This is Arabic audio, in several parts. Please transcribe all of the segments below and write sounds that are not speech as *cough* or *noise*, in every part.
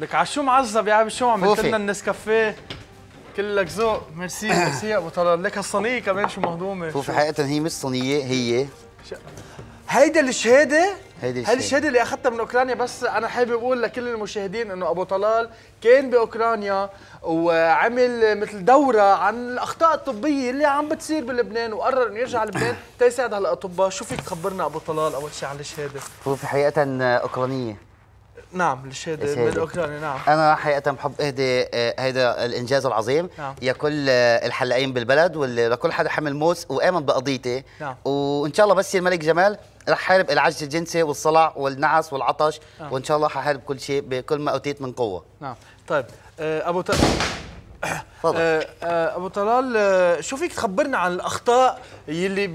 لك عشو معذب يا عم شو عملت لنا النسكافيه كلك ذوق ميرسي ميرسي ابو طلال لك هالصينيه كمان شو مهضومه شوف حقيقه هي مش صينيه هي هيدا الشهاده هيدي الشهاده الشهاده اللي اخذتها من اوكرانيا بس انا حابب اقول لكل المشاهدين انه ابو طلال كان باوكرانيا وعمل مثل دوره عن الاخطاء الطبيه اللي عم بتصير بلبنان وقرر انه يرجع لبنان *coughs* تيساعد هالاطباء شو فيك تخبرنا ابو طلال اول شيء عن الشهاده؟ هو في حقيقه اوكرانيه نعم للشهيد الاوكراني نعم انا حقيقه بحب اهدي هيدا الانجاز العظيم نعم. كل الحلاقين بالبلد ولكل حدا حمل موس وامن بقضيتي نعم. وان شاء الله بس الملك جمال رح حارب العجز الجنسي والصلع والنعس والعطش نعم. وان شاء الله ححارب كل شيء بكل ما اوتيت من قوه نعم طيب آه، ابو ت... *coughs* تفضل آه، آه، ابو طلال شو فيك تخبرنا عن الاخطاء يلي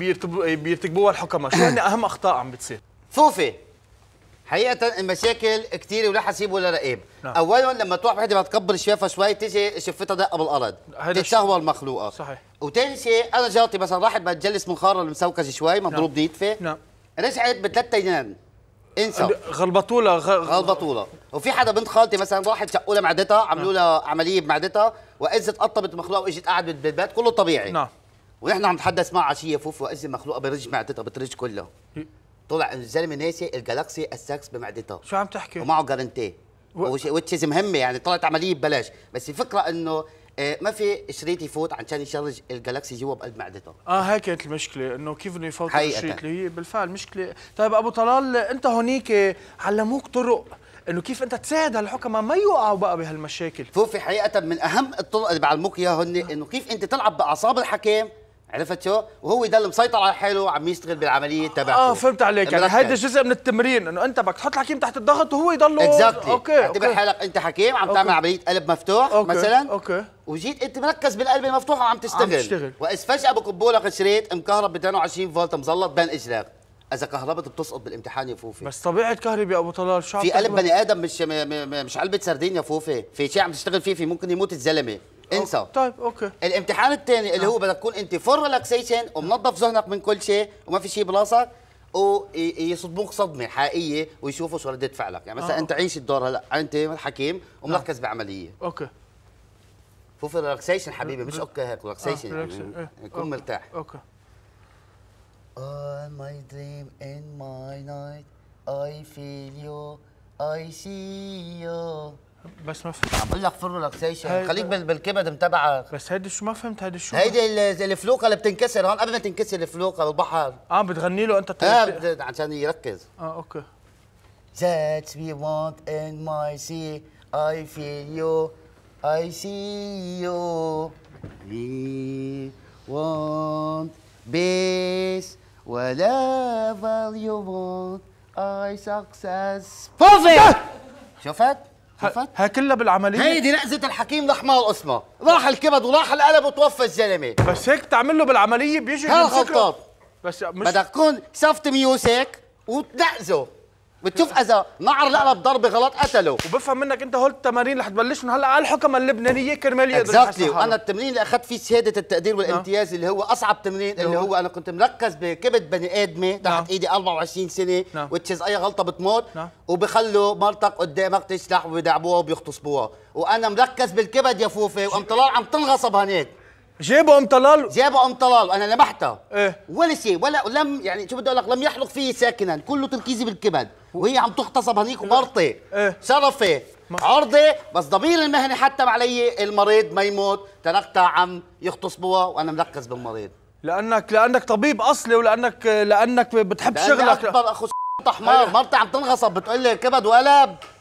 بيرتكبوها الحكماء شو هن اهم اخطاء عم بتصير صوفي حقيقة المشاكل كثيره ولا حسيب ولا رقيب نعم. أولا لما تروح وحدة بتكبر شفافها شوي تجي شفتها دقة بالأرض تتشهوى المخلوقة صحيح وثاني شيء أنا جارتي مثلا راحت بدها تجلس منخارة المسوكجة شوي نعم. مضروب نعم. نيتفة نعم رجعت بثلاث ايام انسى غلبطوله غ... غلبطوله وفي حدا بنت خالتي مثلا راحت شقوا لها معدتها نعم. عملوا لها نعم. عمليه بمعدتها واذا تقطبت مخلوقه واجت قعدت بالبيت كله طبيعي نعم ونحن عم نتحدث مع عشيه فوف واذا مخلوقه برج معدتها بترج كلها طلع الزلمه ناسي الجالكسي الساكس بمعدته شو عم تحكي ومعه جارنتيه و... وتشيز مهمه يعني طلعت عمليه ببلاش بس الفكره انه آه، ما في شريط يفوت عشان يشرج الجالكسي جوا بقلب معدته اه هي كانت المشكله انه كيف انه يفوت الشريط اللي هي بالفعل مشكله طيب ابو طلال انت هونيك علموك طرق انه كيف انت تساعد هالحكماء ما يوقعوا بقى بهالمشاكل فوفي حقيقه من اهم الطرق اللي بعلموك اياها هن انه كيف انت تلعب باعصاب الحكام عرفت شو؟ وهو يضل مسيطر على حاله وعم يشتغل بالعمليه تبعته اه فهمت عليك يعني هيدا جزء من التمرين انه انت بدك تحط الحكيم تحت الضغط وهو يضله اكزاكتلي اوكي اعتبر حالك انت حكيم عم تعمل عمليه قلب مفتوح أوكي. مثلا اوكي وجيت انت مركز بالقلب المفتوح وعم تشتغل عم تشتغل واذا فجاه بكبوا لك شريط مكهرب ب 22 فولت مزلط بين اجريك اذا كهربت بتسقط بالامتحان يا فوفي بس طبيعه كهرب يا ابو طلال شو في قلب بني ادم مش مش علبه سردين يا فوفي في شيء عم تشتغل فيه في ممكن يموت الزلمه انسى طيب اوكي الامتحان الثاني اللي نعم. هو بدك تكون انت فور ريلاكسيشن ومنظف ذهنك من كل شيء وما في شيء براسك ويصدموك صدمه حقيقيه ويشوفوا شو رده فعلك يعني مثلا آه. انت عيش الدور هلا انت حكيم ومركز بعمليه اوكي فوف ريلاكسيشن حبيبي مش آه. اوكي هيك ريلاكسيشن آه. يعني آه. كون مرتاح اوكي All my dream and my night I feel you I see you بس ما فهمت عم بقول لك فور ريلاكسيشن خليك بالكبد متبعك بس هيدي شو ما فهمت هيدي شو هيدي الفلوقه اللي بتنكسر هون قبل ما تنكسر الفلوقه بالبحر اه بتغني له انت اه عشان يركز اه اوكي That's we want in my sea I feel you I see you We want peace Whatever you want I success Perfect ah! شفت؟ ها, ها كلها بالعمليه هيدي نقزه الحكيم لحمها القصمة راح الكبد وراح القلب وتوفى الزلمه بس هيك تعمل له بالعمليه بيجي هالخطاب بس مش بدك تكون صفت ميوسك وتنقزه بتشوف اذا نعر لقلب ضربه غلط قتله وبفهم منك انت هول التمارين رح تبلش من هلا على الحكم اللبنانيه كرمال يقدر اكزاكتلي وانا التمرين اللي اخذت فيه شهاده التقدير نعم. والامتياز اللي هو اصعب تمرين اللي نعم. هو انا كنت مركز بكبد بني ادمه تحت نعم. ايدي 24 سنه وتشيز اي غلطه بتموت وبخلوا مرتك قدامك تشلح وبيدعبوها وبيغتصبوها وانا مركز بالكبد يا فوفي وام طلال عم تنغصب هنيك جابوا ام طلال جابوا ام طلال انا لمحتها ايه ولا شيء ولا لم يعني شو بدي اقول لك لم يحلق فيه ساكنا كله تركيزي بالكبد وهي عم تغتصب هنيك ومرتي ايه شرفي عرضي بس ضمير المهنة حتى علي المريض ما يموت تركتها عم يغتصبوها وانا مركز بالمريض لانك لانك طبيب اصلي ولانك لانك بتحب شغلك اكبر اخو حمار أيوة. مرتي عم تنغصب بتقول لي كبد وقلب